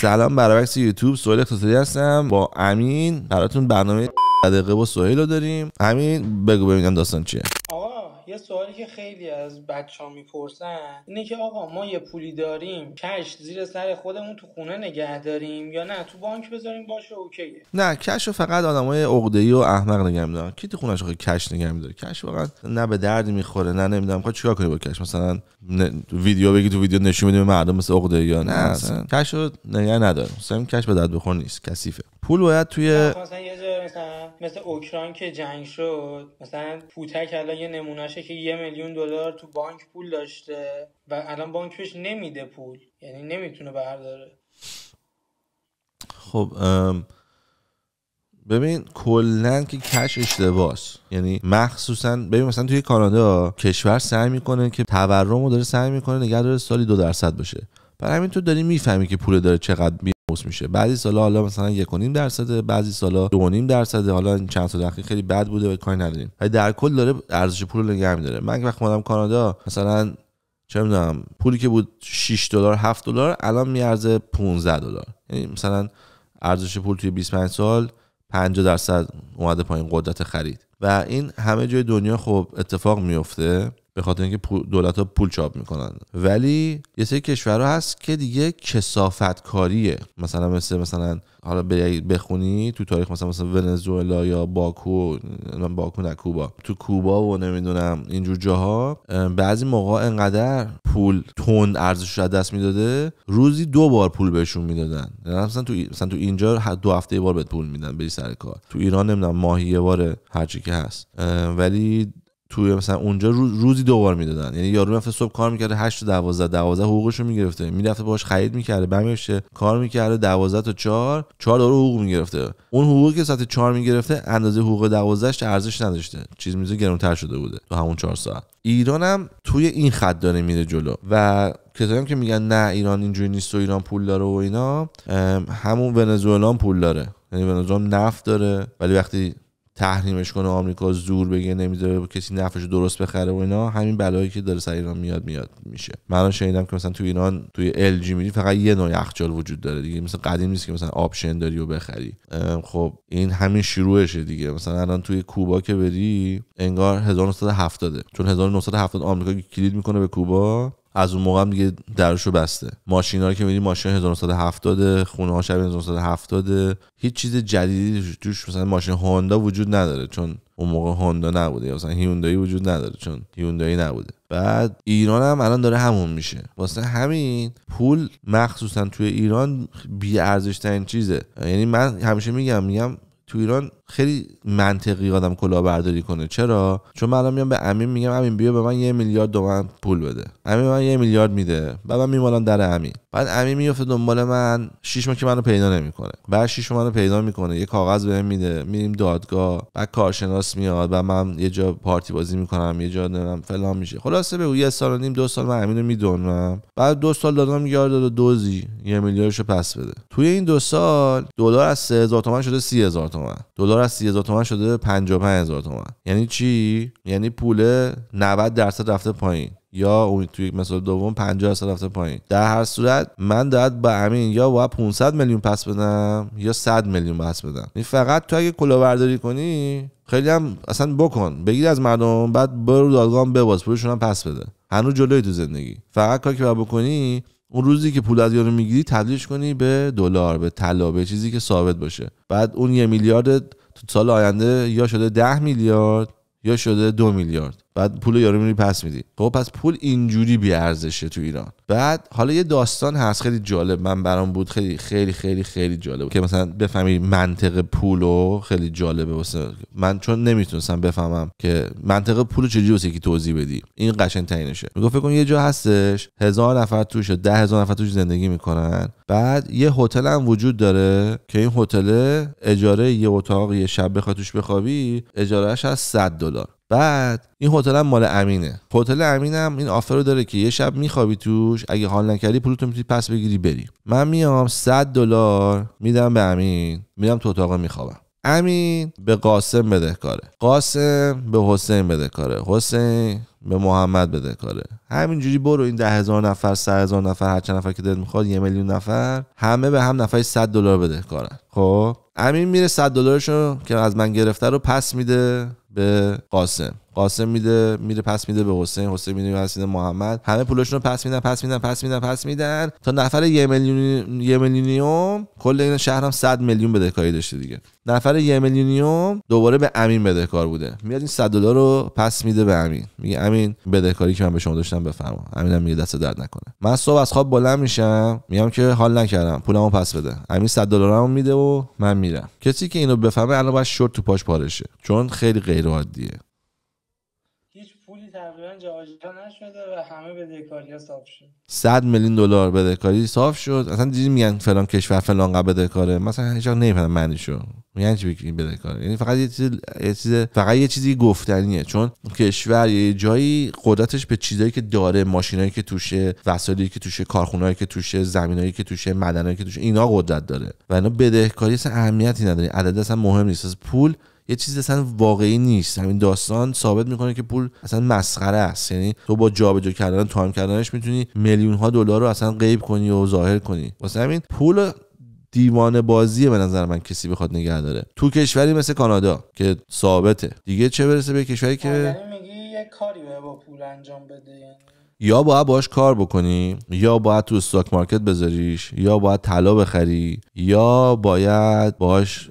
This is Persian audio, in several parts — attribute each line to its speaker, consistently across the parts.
Speaker 1: سلام برعکس یوتیوب سوهل اقتصادی هستم با امین براتون برنامه دقیقه با سوهیل رو داریم همین بگو ببینم داستان چیه که خیلی از بچه ها میپرسن اینه که آقا ما یه پولی داریم کش زیر سر خودمون تو خونه نگه داریم یا نه تو بانک بذاریم باشه اوکیه نه کش فقط آدمای ای و احمق نگه میدارن کی تو خونه کش نگه میداره کش واقعا نه به درد میخوره نه نمیدونم خواهد خب چیکار کنی با کش مثلا ویدیو بگی تو ویدیو نشون میدیم مردم مثل یا نه اصلا کش رو نگه نداره کش به درد بخور نیست کثیفه پول باید توی مثلا مثلا مثل اوکراین که جنگ شد مثلا پوتک الان یه نمونهشه که یه میلیون دلار تو بانک پول داشته و الان بانکش نمیده پول یعنی نمیتونه برداره خب ببین کلا که کش اشتباس یعنی مخصوصا ببین مثلا توی کانادا کشور سعی میکنه که تورم رو داره سعی میکنه نگه داره سالی دو درصد باشه برای همین تو داری میفهمی که پول داره چقدر میشه بعضی سالا حالا مثلا 1.5 درصد بعضی سالا 2.5 درصد حالا این چند سال اخیر خیلی بد بوده و کاری نداریم ولی در کل داره ارزش پول رو نگه داره من وقتی اومدم کانادا مثلا چه میدونم پولی که بود 6 دلار 7 دلار الان میارزه 15 دلار یعنی مثلا ارزش پول توی 25 سال 50 درصد اومده پایین قدرت خرید و این همه جای دنیا خب اتفاق میفته به خاطر اینکه دولت ها پول چاپ میکنن ولی یه سری کشورها هست که دیگه کسافت کاریه مثلا مثل مثلا حالا بخونی تو تاریخ مثلا مثلا ونزوئلا یا باکو باکو نه کوبا تو کوبا و نمیدونم اینجور جاها بعضی موقع انقدر پول تند ارزش رو دست میداده روزی دو بار پول بهشون میدادن یعنی مثلا تو مثلا تو اینجا دو هفته یه بار بهت پول میدن بری سر کار تو ایران نمیدونم ماهی یه بار هرچی که هست ولی توی مثلا اونجا روزی دو بار میدادن یعنی یارو میرفته صبح کار میکرده 8 تا 12 12 حقوقش رو میگرفته میرفته باهاش خرید میکرده برمیشه کار میکرده 12 تا 4 4 دلار حقوق میگرفته اون حقوقی که ساعت 4 میگرفته اندازه حقوق 12 ارزش نداشته چیز میزه گرونتر شده بوده تو همون 4 ساعت ایران هم توی این خط داره میره جلو و کسایی که میگن نه ایران اینجوری نیست و ایران پول داره و اینا همون ونزوئلا پول داره یعنی ونزوئلا نفت داره ولی وقتی تحریمش کنه آمریکا زور بگه نمیذاره کسی نفش درست بخره و اینا همین بلایی که داره سر ایران میاد میاد میشه من شنیدم که مثلا تو ایران توی ال جی میری فقط یه نوع یخچال وجود داره دیگه مثلا قدیم نیست که مثلا آپشن داری و بخری خب این همین شروعشه دیگه مثلا الان توی کوبا که بری انگار 1970 چون 1970 آمریکا کلید میکنه به کوبا از اون موقع هم دیگه درشو بسته ماشینا رو که می‌بینی ماشین 1970 خونه ها شبیه 1970 هیچ چیز جدیدی توش مثلا ماشین هوندا وجود نداره چون اون موقع هوندا نبوده یا مثلا هیوندایی وجود نداره چون هیوندایی نبوده بعد ایران هم الان داره همون میشه واسه همین پول مخصوصا توی ایران بی ارزش ترین چیزه یعنی من همیشه میگم میگم تو ایران خیلی منطقی آدم کلاهبرداری کنه چرا چون من میام به امین میگم امین بیا به من یه میلیارد دومن پول بده امین من یه میلیارد میده و من میمالم در امین بعد امین میفته دنبال من شش ماه که منو پیدا نمیکنه بعد شش منو پیدا میکنه یه کاغذ بهم میده میریم دادگاه بعد کارشناس میاد و من یه جا پارتی بازی میکنم یه جا نمیدونم فلان میشه خلاصه به یه سال و نیم دو سال من امینو میدونم بعد دو سال دادم یارد داد دوزی یه میلیاردشو پس بده توی این دو سال دلار از 3000 تومان شده 30000 تومان دلار دلار از 30000 تومان شده 55000 تومان یعنی چی یعنی پول 90 درصد رفته پایین یا اون توی مثال دوم 50 درصد رفته پایین در هر صورت من داد با همین یا با 500 میلیون پس بدم یا 100 میلیون پس بدم این یعنی فقط تو اگه کلاهبرداری کنی خیلی هم اصلا بکن بگیر از مردم بعد برو دادگاه بباز پولشون هم پس بده هنوز جلوی تو زندگی فقط کاری که باید بکنی اون روزی که پول از یارو میگیری تبدیلش کنی به دلار به طلا به چیزی که ثابت باشه بعد اون یه میلیارد تو سال آینده یا شده 10 میلیارد یا شده 2 میلیارد بعد پول یارو میری پس میدی خب پس پول اینجوری بی ارزشه تو ایران بعد حالا یه داستان هست خیلی جالب من برام بود خیلی خیلی خیلی خیلی جالب بود. که مثلا بفهمی منطق پولو خیلی جالبه واسه من چون نمیتونستم بفهمم که منطق پول چجوری واسه توضیح بدی این قشنگ ترینشه میگه فکر کن یه جا هستش هزار نفر توشه ده هزار نفر توش زندگی میکنن بعد یه هتل هم وجود داره که این هتل اجاره یه اتاق یه شب بخوای توش بخوابی اجارهش از 100 دلار بعد این هتل مال امینه هتل امینم این آفر رو داره که یه شب میخوابی توش اگه حال نکردی پولتو میتونی پس بگیری بری من میام 100 دلار میدم به امین میرم تو اتاق میخوابم امین به قاسم بدهکاره قاسم به حسین بدهکاره حسین به محمد بدهکاره همینجوری برو این ده هزار نفر سه هزار نفر هر چند نفر که دلت میخواد یه میلیون نفر همه به هم نفری 100 دلار بدهکارن خب امین میره 100 دلارشو که از من گرفته رو پس میده به قاسم قاسم میده میره پس میده به حسین حسین میده پس میده محمد همه پولشون رو پس میدن پس میدن پس میدن پس میدن تا نفر یه میلیون یه میلیونیوم کل این شهرم 100 میلیون بدهکاری داشته دیگه نفر یه میلیونیوم دوباره به امین بدهکار بوده میاد این 100 دلار رو پس میده به امین میگه امین بدهکاری که من به شما داشتم بفرما امینم میگه دست درد نکنه من صبح از خواب بلند میشم میگم که حال نکردم پولمو پس بده امین 100 دلارمو میده و من میرم کسی که اینو بفهمه الان باید شورت تو پاش پارشه چون خیلی غیر عادیه نشده و همه بدهکاری صاف شد 100 میلیون دلار بدهکاری صاف شد اصلا دیدی میگن فلان کشور فلان قبل بدهکاره مثلا هیچ وقت نمیفهمم معنیشو میگن چی این بدهکاره یعنی فقط یه چیز یه چیز فقط یه چیزی گفتنیه چون کشور یه جایی قدرتش به چیزایی که داره ماشینایی که توشه وسایلی که توشه کارخونهایی که توشه زمینایی که توشه معدنایی که توشه اینا قدرت داره و اینا بدهکاری اصلا اهمیتی نداره عدد اصلا مهم نیست پول یه چیز اصلا واقعی نیست همین داستان ثابت میکنه که پول اصلا مسخره است یعنی تو با جابجا کردن تایم کردنش میتونی میلیون ها دلار رو اصلا غیب کنی و ظاهر کنی واسه همین پول دیوانه بازیه به نظر من کسی بخواد نگه داره تو کشوری مثل کانادا که ثابته دیگه چه برسه به کشوری که میگی یه کاری با پول انجام بده یا باید باش کار بکنی یا باید تو استاک مارکت بذاریش یا باید طلا بخری یا باید باش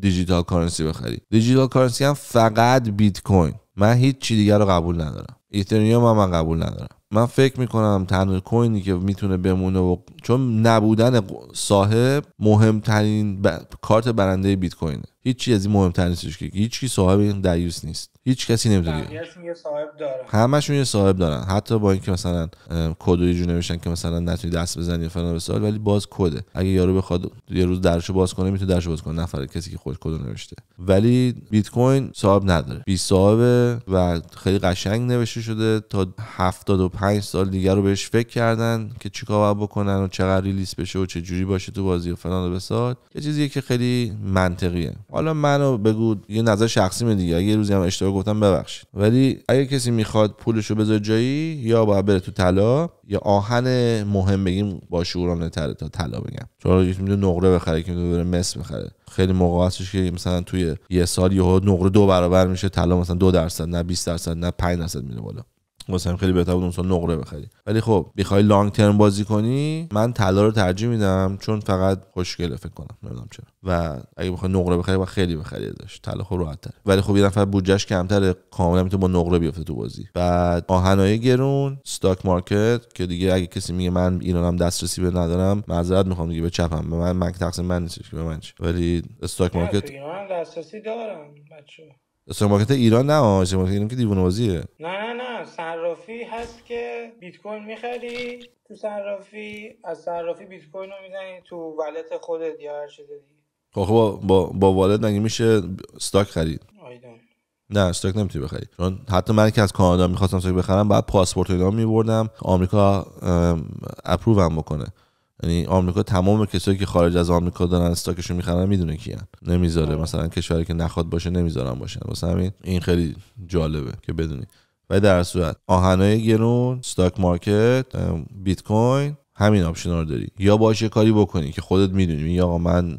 Speaker 1: دیجیتال کارنسی بخری دیجیتال کارنسی هم فقط بیت کوین من هیچ چی دیگر رو قبول ندارم ایتریوم هم من قبول ندارم من فکر میکنم تنها کوینی که میتونه بمونه و چون نبودن صاحب مهمترین کارت برنده بیت کوینه هیچ از این مهمتر نیستش که هیچ کی صاحب این دریوس نیست هیچ کسی نمیدونه یه صاحب دارن همشون یه صاحب دارن حتی با اینکه مثلا کد یه نمیشن که مثلا نتونی دست بزنی فلان بسال ولی باز کده اگه یارو بخواد یه روز درشو باز کنه میتونه درشو باز کنه نفر کسی که خود کد نوشته ولی بیت کوین صاحب نداره بی صاحبه و خیلی قشنگ نوشته شده تا 75 سال دیگر رو بهش فکر کردن که چیکار باید بکنن و چقدر ریلیس بشه و چه جوری باشه تو بازی و فلان و بسال یه چیزیه که خیلی منطقیه حالا منو بگو یه نظر شخصی می دیگه یه روزی هم اشتباه گفتم ببخشید ولی اگه کسی میخواد پولشو بذاره جایی یا باید بره تو طلا یا آهن مهم بگیم با شعورانه تره تا طلا بگم چون یکی میدونه نقره بخره که میدونه مس بخره خیلی موقع هستش که مثلا توی یه سال یهو نقره دو برابر میشه طلا مثلا دو درصد نه 20 درصد نه 5 درصد میره بالا هم خیلی بهتر بود اون سال نقره بخری ولی خب میخوای لانگ ترم بازی کنی من طلا رو ترجیح میدم چون فقط خوشگله فکر کنم نمیدونم چرا و اگه بخوای نقره بخری و خیلی بخری ازش طلا خب تر ولی خب یه نفر بودجش کمتره کاملا میتونه با نقره بیفته تو بازی بعد آهنای گرون استاک مارکت که دیگه اگه کسی میگه من ایرانم دسترسی به ندارم معذرت میخوام دیگه به چپم به من مک تقسیم من نیستش که به من ولی استاک مارکت دسترسی دارم سوپرمارکت ایران نه سوپرمارکت ایران که دیوونه بازیه نه نه نه صرافی هست که بیت کوین می‌خری تو صرافی از صرافی بیت کوین رو می‌زنی تو ولت خودت یا هر چیز دیگه خب, خب، با با, والد مگه میشه استاک خرید آیدان نه استاک نمیتونی بخری چون حتی من که از کانادا میخواستم استاک بخرم بعد پاسپورت اینا میبردم آمریکا اپروو بکنه یعنی آمریکا تمام کسایی که خارج از آمریکا دارن استاکشون میخرن میدونه کیان نمیذاره آره. مثلا کشوری که نخواد باشه نمیذارن باشن واسه همین این خیلی جالبه که بدونی و در صورت آهنای گرون استاک مارکت بیت کوین همین آپشن رو داری یا باشه کاری بکنی که خودت میدونی یا آقا من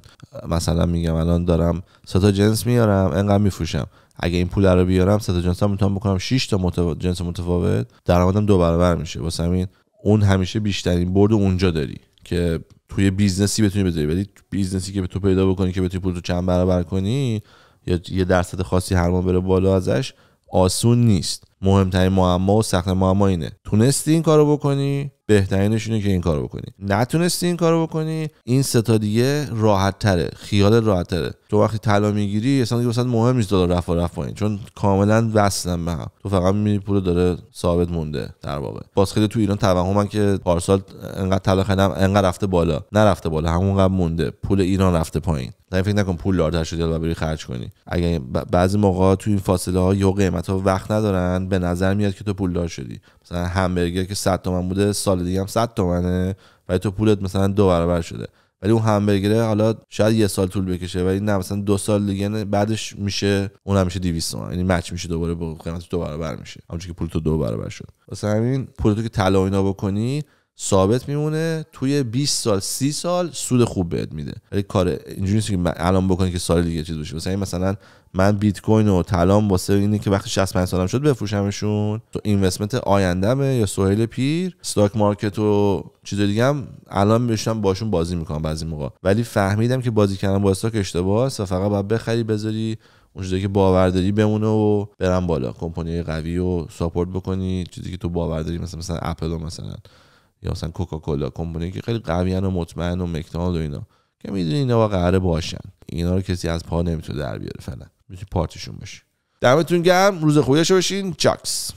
Speaker 1: مثلا میگم الان دارم ستا تا جنس میارم انقدر میفروشم اگه این پول رو بیارم ستا تا جنس هم میتونم بکنم 6 تا جنس متفاوت درآمدم دو برابر میشه واسه همین اون همیشه بیشترین برد اونجا داری که توی بیزنسی بتونی بذاری ولی بیزنسی که به تو پیدا بکنی که بتونی پولتو چند برابر کنی یا یه درصد خاصی هر ماه بره بالا ازش آسون نیست مهمترین معما و سخت معما اینه تونستی این کارو بکنی بهترینش اینه که این کارو بکنی نتونستی این کارو بکنی این ستا دیگه راحت تره خیال راحت تو وقتی طلا میگیری اصلا دیگه مثلا مهم نیست دلار رفت و رفت پایین چون کاملا وصلن به هم تو فقط میبینی پول داره ثابت مونده در واقع باز خیلی تو ایران من که پارسال انقدر طلا خریدم انقدر رفته بالا نرفته بالا همونقدر مونده پول ایران رفته پایین نه فکر نکن پول لاردر شده و بری خرج کنی اگر بعضی موقع تو این فاصله ها یا قیمت ها وقت ندارن به نظر میاد که تو پول دار شدی مثلا همبرگر که 100 تومن بوده سال دیگه هم 100 تومنه ولی تو پولت مثلا دو برابر شده ولی اون همبرگره حالا شاید یه سال طول بکشه ولی نه مثلا دو سال دیگه بعدش میشه اون هم میشه 200 تومن یعنی مچ میشه دوباره با قیمت دو برابر میشه همونجوری که پول تو دو برابر شد واسه همین پول تو که طلا اینا بکنی ثابت میمونه توی 20 سال 30 سال سود خوب بهت میده ولی کار اینجوری نیست که الان بکنی که سال دیگه چیز بشه مثلا مثلا من بیت کوین و طلام واسه اینه که وقتی 65 سالم شد بفروشمشون تو اینوستمنت آیندمه یا سهیل پیر استاک مارکت و چیز دیگه هم الان میشم باشون بازی میکنم بعضی موقع ولی فهمیدم که بازی کردن با استاک اشتباهه و فقط باید بخری بذاری اونجوری که باورداری بمونه و برن بالا کمپانی قوی و ساپورت بکنی چیزی که تو باورداری مثلا مثلا اپل مثلا یا مثلا کوکاکولا کمپانی که خیلی قوی و مطمئن و مکدونالد و اینا که میدونی اینا با قراره باشن اینا رو کسی از پا نمیتونه در بیاره فعلا میتونی پارتشون باشی دمتون گرم روز خوبی داشته باشین چاکس